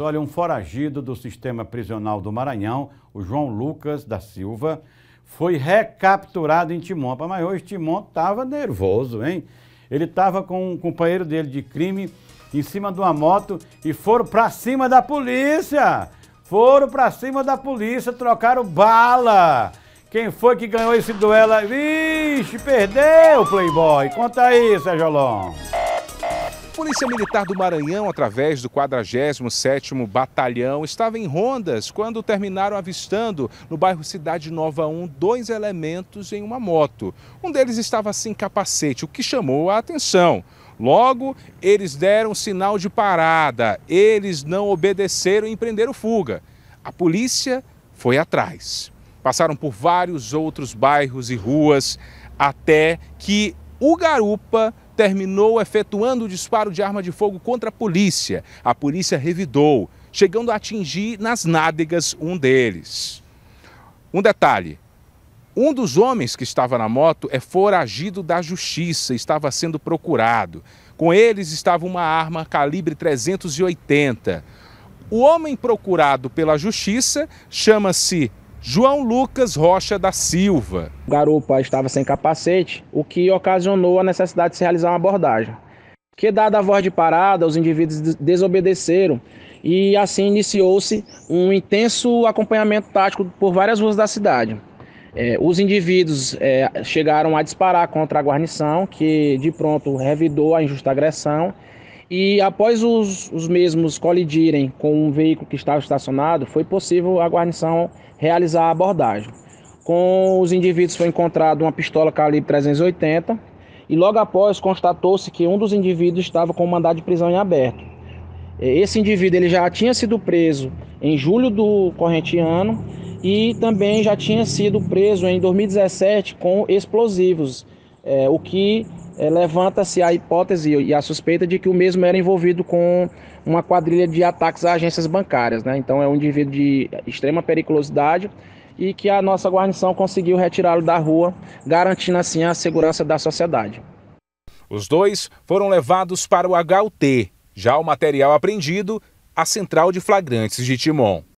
Olha, um foragido do sistema prisional do Maranhão, o João Lucas da Silva, foi recapturado em Timon. Mas hoje Timon estava nervoso, hein? Ele estava com um companheiro dele de crime em cima de uma moto e foram para cima da polícia. Foram para cima da polícia, trocaram bala. Quem foi que ganhou esse duelo? Vixe, perdeu, Playboy. Conta aí, Sérgio Alonso. Polícia Militar do Maranhão, através do 47º Batalhão, estava em rondas quando terminaram avistando no bairro Cidade Nova 1 dois elementos em uma moto. Um deles estava sem capacete, o que chamou a atenção. Logo, eles deram sinal de parada, eles não obedeceram e empreenderam fuga. A polícia foi atrás. Passaram por vários outros bairros e ruas até que o garupa terminou efetuando o disparo de arma de fogo contra a polícia. A polícia revidou, chegando a atingir nas nádegas um deles. Um detalhe: um dos homens que estava na moto é foragido da justiça, estava sendo procurado. Com eles estava uma arma calibre 380. O homem procurado pela justiça chama-se João Lucas Rocha da Silva. O garupa estava sem capacete, o que ocasionou a necessidade de se realizar uma abordagem. Que dada a voz de parada, os indivíduos desobedeceram e assim iniciou-se um intenso acompanhamento tático por várias ruas da cidade. É, os indivíduos é, chegaram a disparar contra a guarnição, que de pronto revidou a injusta agressão e após os, os mesmos colidirem com um veículo que estava estacionado, foi possível a guarnição realizar a abordagem. Com os indivíduos foi encontrada uma pistola calibre 380 e logo após constatou-se que um dos indivíduos estava com mandado de prisão em aberto. É, esse indivíduo ele já tinha sido preso em julho do corrente ano e também já tinha sido preso em 2017 com explosivos, é, o que é, levanta-se a hipótese e a suspeita de que o mesmo era envolvido com uma quadrilha de ataques a agências bancárias. Né? Então, é um indivíduo de extrema periculosidade e que a nossa guarnição conseguiu retirá-lo da rua, garantindo assim a segurança da sociedade. Os dois foram levados para o HUT, já o material apreendido, a Central de Flagrantes de Timon.